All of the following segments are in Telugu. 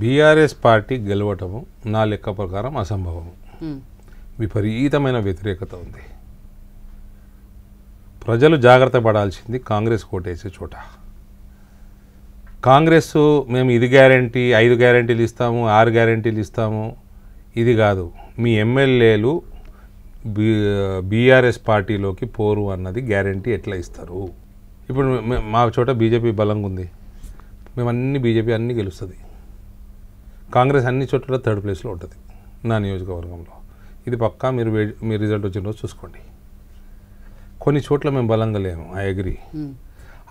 బీఆర్ఎస్ పార్టీ గెలవటము నా లెక్క ప్రకారం అసంభవము విపరీతమైన వ్యతిరేకత ఉంది ప్రజలు జాగ్రత్త పడాల్సింది కాంగ్రెస్ కోటేసే చోట కాంగ్రెస్ మేము ఇది గ్యారంటీ ఐదు గ్యారంటీలు ఇస్తాము ఆరు గ్యారంటీలు ఇస్తాము ఇది కాదు మీ ఎమ్మెల్యేలు బి బీఆర్ఎస్ పార్టీలోకి పోరు అన్నది గ్యారంటీ ఎట్లా ఇస్తారు ఇప్పుడు మా చోట బీజేపీ బలంగా ఉంది మేము అన్ని బీజేపీ అన్నీ గెలుస్తుంది కాంగ్రెస్ అన్ని చోట్ల థర్డ్ ప్లేస్లో ఉంటుంది నా నియోజకవర్గంలో ఇది పక్కా మీరు మీ రిజల్ట్ వచ్చిన రోజు చూసుకోండి కొన్ని చోట్ల మేము బలంగా లేము ఐ అగ్రి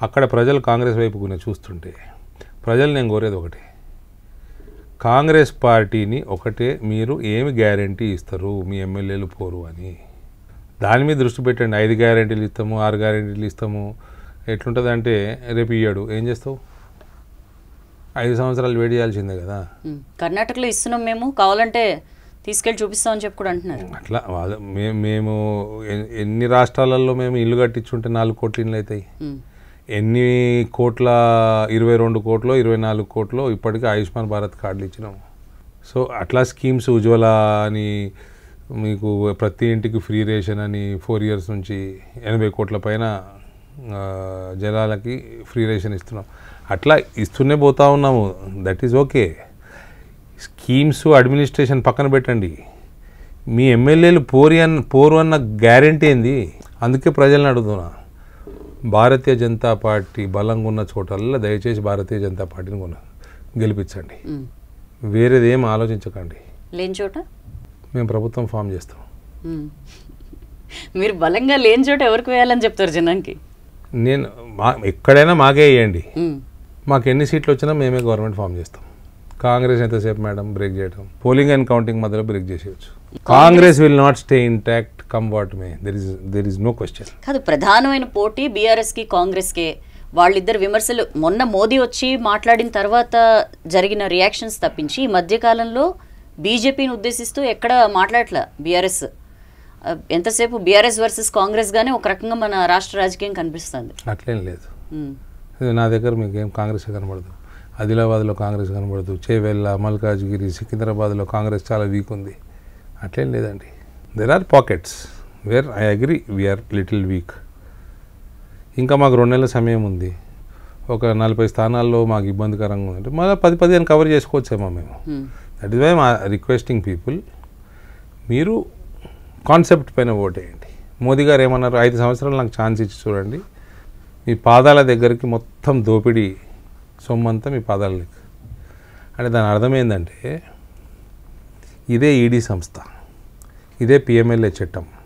అక్కడ ప్రజలు కాంగ్రెస్ వైపు చూస్తుంటే ప్రజలు నేను కోరేది ఒకటి కాంగ్రెస్ పార్టీని ఒకటే మీరు ఏమి గ్యారంటీ ఇస్తారు మీ ఎమ్మెల్యేలు పోరు అని దాని మీద దృష్టి పెట్టండి ఐదు గ్యారంటీలు ఇస్తాము ఆరు గ్యారంటీలు ఇస్తాము ఎట్లుంటుందంటే రేపు ఇయ్యాడు ఏం చేస్తావు ఐదు సంవత్సరాలు వేడి చేయాల్సిందే కదా కర్ణాటకలో ఇస్తున్నాం మేము కావాలంటే తీసుకెళ్ళి చూపిస్తామని చెప్పి కూడా అంటున్నారు అట్లా మేము మేము ఎన్ని రాష్ట్రాలలో మేము ఇల్లు కట్టించుంటే నాలుగు కోట్ల ఇండ్లు అవుతాయి ఎన్ని కోట్ల ఇరవై రెండు కోట్లు ఇరవై నాలుగు కోట్లు ఇప్పటికీ ఆయుష్మాన్ భారత్ కార్డులు ఇచ్చినాము సో అట్లా స్కీమ్స్ ఉజ్వల అని మీకు ప్రతి ఇంటికి ఫ్రీ రేషన్ అని ఫోర్ ఇయర్స్ నుంచి ఎనభై కోట్ల పైన జనాలకి ఫ్రీ రేషన్ ఇస్తున్నాం అట్లా ఇస్తూనే పోతా ఉన్నాము that is okay schemes administration పక్కన పెట్టండి మీ ఎమ్మెల్యేలు పోరి అన్న పోరు అన్న గ్యారంటీ ఏంది అందుకే ప్రజలను అడుగుతున్నా భారతీయ జనతా పార్టీ బలంగా ఉన్న చోటల్లా దయచేసి భారతీయ జనతా పార్టీని కొన గెలిపించండి వేరేది ఏం ఆలోచించకండి లేని చోట మేము ప్రభుత్వం ఫామ్ చేస్తాం మీరు బలంగా లేని చోట ఎవరికి వేయాలని చెప్తారు జనానికి నేను మా ఎక్కడైనా మాకే వేయండి మాకు ఎన్ని సీట్లు వచ్చినా మేమే గవర్నమెంట్ ఫామ్ చేస్తాం కాంగ్రెస్ ఎంతసేపు మేడం బ్రేక్ చేయడం పోలింగ్ అండ్ కౌంటింగ్ మధ్యలో బ్రేక్ చేసేయచ్చు Congress will not stay intact come what may there is there is no question కాదు ప్రధానమైన పోటీ బీఆర్ఎస్ కి కాంగ్రెస్ కే వాళ్ళిద్దరు విమర్శలు మొన్న మోదీ వచ్చి మాట్లాడిన తర్వాత జరిగిన రియాక్షన్స్ తప్పించి ఈ మధ్యకాలంలో బీజేపీని ఉద్దేశిస్తూ ఎక్కడ మాట్లాడట్లా బీఆర్ఎస్ ఎంతసేపు బీఆర్ఎస్ వర్సెస్ కాంగ్రెస్ గానే ఒక రకంగా మన రాష్ట్ర రాజకీయం కనిపిస్తుంది అట్లేం లేదు నా దగ్గర మీకు ఏం కాంగ్రెస్ కనబడదు ఆదిలాబాద్లో కాంగ్రెస్ కనబడదు చేవెల్ల మల్కాజ్గిరి సికింద్రాబాద్లో కాంగ్రెస్ చాలా వీక్ ఉంది అట్లేం లేదండి there are pockets where I agree we are little weak ఇంకా మాకు రెండు నెలల సమయం ఉంది ఒక నలభై స్థానాల్లో మాకు ఇబ్బందికరంగా ఉందంటే మళ్ళీ పది పదిహేను కవర్ చేసుకోవచ్చేమో మేము దట్ ఇస్ వై మా రిక్వెస్టింగ్ పీపుల్ మీరు కాన్సెప్ట్ పైన వేయండి మోదీ గారు ఏమన్నారు ఐదు సంవత్సరాలు నాకు ఛాన్స్ ఇచ్చి చూడండి మీ పాదాల దగ్గరికి మొత్తం దోపిడీ సొమ్మంతా మీ పాదాలకి అంటే దాని అర్థం ఏంటంటే ఇదే ఈడీ సంస్థ ఇదే పిఎంఎల్ఏ చట్టం